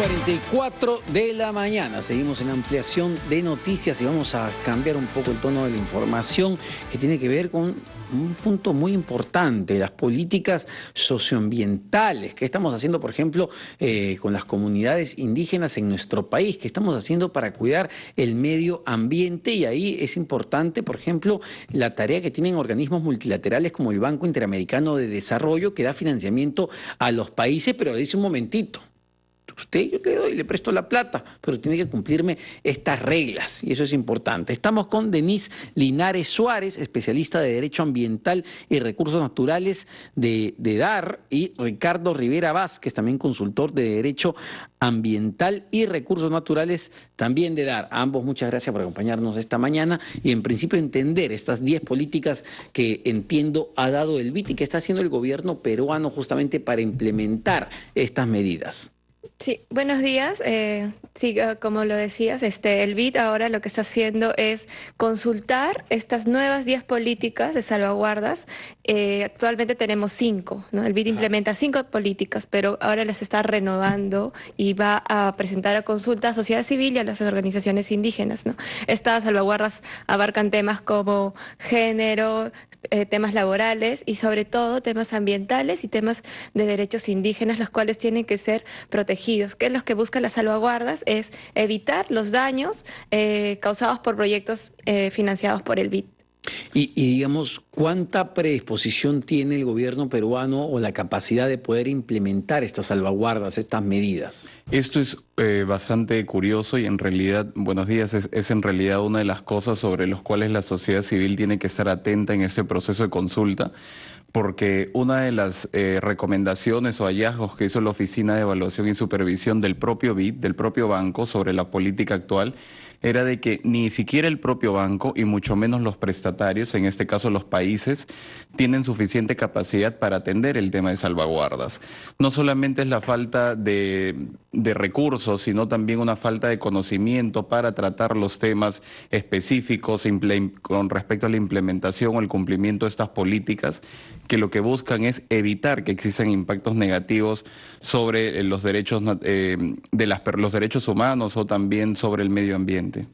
44 de la mañana. Seguimos en ampliación de noticias y vamos a cambiar un poco el tono de la información que tiene que ver con un punto muy importante, las políticas socioambientales que estamos haciendo, por ejemplo, eh, con las comunidades indígenas en nuestro país, que estamos haciendo para cuidar el medio ambiente y ahí es importante, por ejemplo, la tarea que tienen organismos multilaterales como el Banco Interamericano de Desarrollo que da financiamiento a los países, pero dice un momentito usted yo le doy, le presto la plata, pero tiene que cumplirme estas reglas y eso es importante. Estamos con Denise Linares Suárez, especialista de Derecho Ambiental y Recursos Naturales de, DAR y Ricardo Rivera Vázquez, también consultor de Derecho Ambiental y Recursos Naturales también de DAR. ambos muchas gracias por acompañarnos esta mañana y en principio entender estas 10 políticas que entiendo ha dado el BIT y que está haciendo el gobierno peruano justamente para implementar estas medidas. Sí, buenos días. Eh, sí, eh, como lo decías, este, el BID ahora lo que está haciendo es consultar estas nuevas 10 políticas de salvaguardas. Eh, actualmente tenemos 5, ¿no? El BID implementa 5 políticas, pero ahora las está renovando y va a presentar a consulta a sociedad civil y a las organizaciones indígenas, Estas salvaguardas abarcan temas como género, temas laborales y sobre todo temas ambientales y temas de derechos indígenas, los cuales tienen que ser protegidos que es lo que buscan las salvaguardas, es evitar los daños eh, causados por proyectos eh, financiados por el BIT. Y, digamos, ¿cuánta predisposición tiene el gobierno peruano o la capacidad de poder implementar estas salvaguardas, estas medidas? Esto es eh, bastante curioso y en realidad, buenos días, es, en realidad una de las cosas sobre las cuales la sociedad civil tiene que estar atenta en ese proceso de consulta, porque una de las eh, recomendaciones o hallazgos que hizo la Oficina de Evaluación y Supervisión del propio BID, del propio banco, sobre la política actual, era de que ni siquiera el propio banco y mucho menos los prestatarios, en este caso los países, tienen suficiente capacidad para atender el tema de salvaguardas. No solamente es la falta de, recursos, sino también una falta de conocimiento para tratar los temas específicos con respecto a la implementación o el cumplimiento de estas políticas que lo que buscan es evitar que existan impactos negativos sobre los derechos, eh, de las, los derechos humanos o también sobre el medio ambiente. клиенты.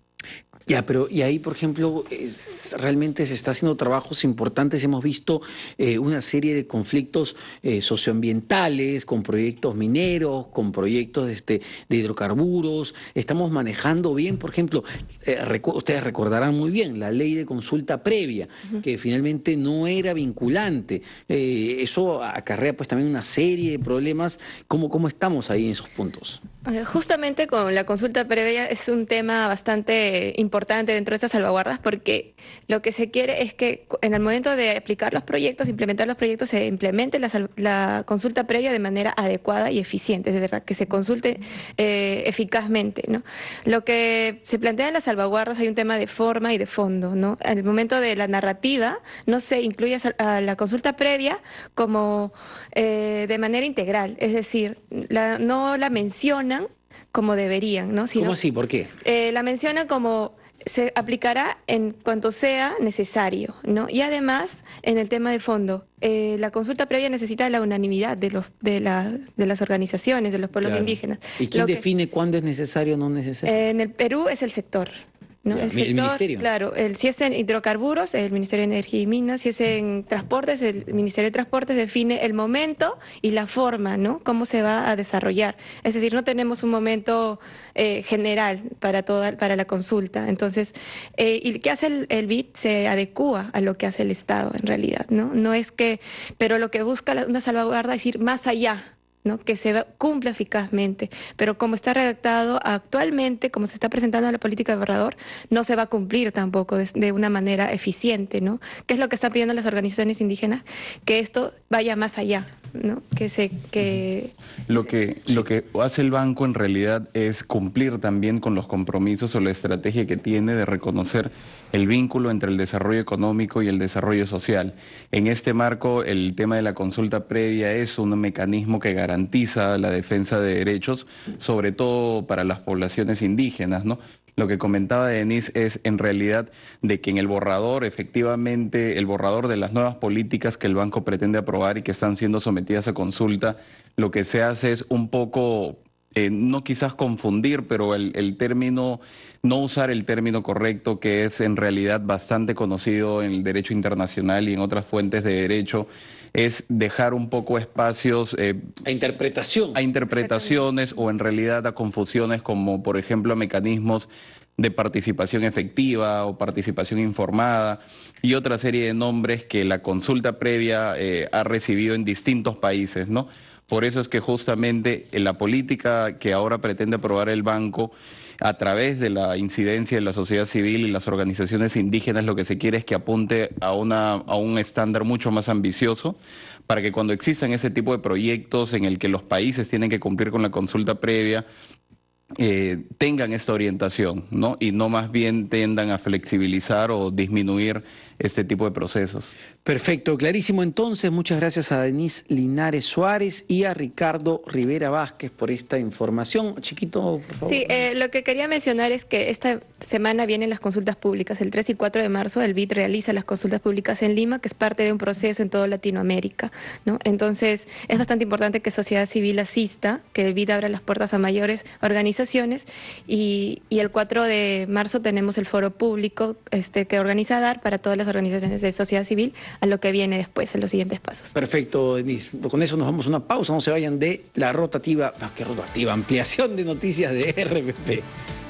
Ya, pero y ahí, por ejemplo, realmente se está haciendo trabajos importantes. Hemos visto eh, una serie de conflictos eh, socioambientales con proyectos mineros, con proyectos este, de hidrocarburos. Estamos manejando bien, por ejemplo, eh, ustedes recordarán muy bien la ley de consulta previa, que finalmente no era vinculante. eso acarrea pues también una serie de problemas. ¿Cómo, cómo estamos ahí en esos puntos? Justamente con la consulta previa es un tema bastante importante dentro de estas salvaguardas porque lo que se quiere es que en el momento de explicar los proyectos, implementar los proyectos, se implemente la, consulta previa de manera adecuada y eficiente, es verdad, que se consulte eh, eficazmente. ¿no? Lo que se plantea en las salvaguardas hay un tema de forma y de fondo. ¿no? En el momento de la narrativa no se incluye a la consulta previa como eh, de manera integral, es decir, la, no la mencionan como deberían, ¿no? ¿Cómo así? ¿Por qué? Eh, la mencionan como se aplicará en cuanto sea necesario, ¿no? Y además, en el tema de fondo, eh, la consulta previa necesita la unanimidad de, los, de, de las organizaciones, de los pueblos indígenas. ¿Y quién define cuándo es necesario o no necesario? en el Perú es el sector el, Claro, el, si es en hidrocarburos, el Ministerio de Energía y Minas, si es en transportes, el Ministerio de Transportes define el momento y la forma, ¿no? Cómo se va a desarrollar. Es decir, no tenemos un momento eh, general para toda, para la consulta. Entonces, eh, y qué hace el, el BID se adecúa a lo que hace el Estado en realidad, ¿no? No es que, pero lo que busca una salvaguarda es ir más allá ¿no? que se cumpla eficazmente. Pero como está redactado actualmente, como se está presentando la política de borrador, no se va a cumplir tampoco de, una manera eficiente, ¿no? ¿Qué es lo que están pidiendo las organizaciones indígenas? Que esto vaya más allá. Que que lo que lo que hace el banco en realidad es cumplir también con los compromisos o la estrategia que tiene de reconocer el vínculo entre el desarrollo económico y el desarrollo social. En este marco, el tema de la consulta previa es un mecanismo que garantiza la defensa de derechos, sobre todo para las poblaciones indígenas, ¿no? Lo que comentaba Denise es en realidad de que en el borrador, efectivamente, el borrador de las nuevas políticas que el banco pretende aprobar y que están siendo sometidas a consulta, lo que se hace es un poco eh, no quizás confundir, pero el, término, no usar el término correcto, que es en realidad bastante conocido en el derecho internacional y en otras fuentes de derecho, es dejar un poco espacios... Eh, a interpretación. A interpretaciones o en realidad a confusiones como, por ejemplo, a mecanismos de participación efectiva o participación informada y otra serie de nombres que la consulta previa eh, ha recibido en distintos países, ¿no? Por eso es que justamente en la política que ahora pretende aprobar el banco a través de la incidencia de la sociedad civil y las organizaciones indígenas lo que se quiere es que apunte a, una, a un estándar mucho más ambicioso para que cuando existan ese tipo de proyectos en el que los países tienen que cumplir con la consulta previa, eh, tengan esta orientación, ¿no? Y no más bien tiendan a flexibilizar o disminuir este tipo de procesos. Perfecto, clarísimo. Entonces, muchas gracias a Denise Linares Suárez y a Ricardo Rivera Vázquez por esta información. Chiquito, por favor. Sí, eh, lo que quería mencionar es que esta semana vienen las consultas públicas. El 3 y 4 de marzo el BID realiza las consultas públicas en Lima, que es parte de un proceso en toda Latinoamérica, ¿no? Entonces, es bastante importante que sociedad civil asista, que el BID abra las puertas a mayores organizaciones y, el 4 de marzo tenemos el foro público este, que organiza DAR para todas las organizaciones de sociedad civil a lo que viene después, en los siguientes pasos. Perfecto, Denise. Con eso nos vamos a una pausa, no se vayan de la rotativa, más que rotativa, ampliación de noticias de RPP.